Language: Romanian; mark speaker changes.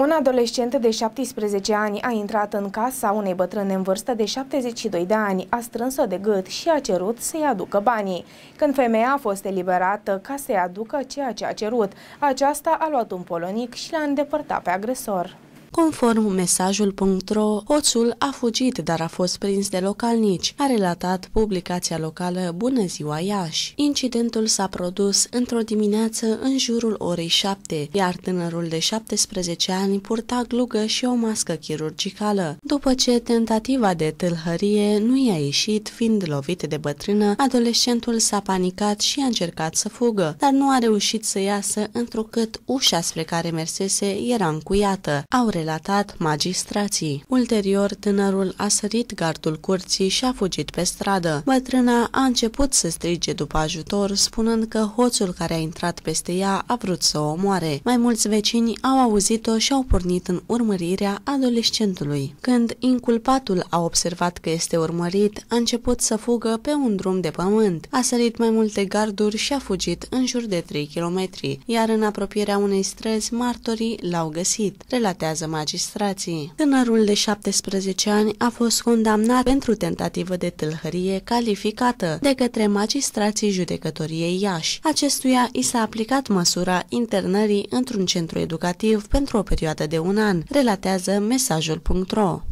Speaker 1: Un adolescent de 17 ani a intrat în casa unei bătrâne în vârstă de 72 de ani, a strâns-o de gât și a cerut să-i aducă banii. Când femeia a fost eliberată ca să-i aducă ceea ce a cerut, aceasta a luat un polonic și l-a îndepărtat
Speaker 2: pe agresor. Conform mesajul.ro, hoțul a fugit, dar a fost prins de localnici, a relatat publicația locală Bună ziua Iași. Incidentul s-a produs într-o dimineață în jurul orei 7, iar tânărul de 17 ani purta glugă și o mască chirurgicală. După ce tentativa de tâlhărie nu i-a ieșit, fiind lovit de bătrână, adolescentul s-a panicat și a încercat să fugă, dar nu a reușit să iasă întrucât ușa spre care mersese era încuiată. Au relatat magistrații. Ulterior, tânărul a sărit gardul curții și a fugit pe stradă. Bătrâna a început să strige după ajutor, spunând că hoțul care a intrat peste ea a vrut să o omoare. Mai mulți vecini au auzit-o și au pornit în urmărirea adolescentului. Când inculpatul a observat că este urmărit, a început să fugă pe un drum de pământ. A sărit mai multe garduri și a fugit în jur de 3 km, iar în apropierea unei străzi martorii l-au găsit, relatează magistrații. Tânărul de 17 ani a fost condamnat pentru tentativă de tâlhărie calificată de către magistrații judecătoriei Iași. Acestuia i s-a aplicat măsura internării într-un centru educativ pentru o perioadă de un an, relatează mesajul.ro.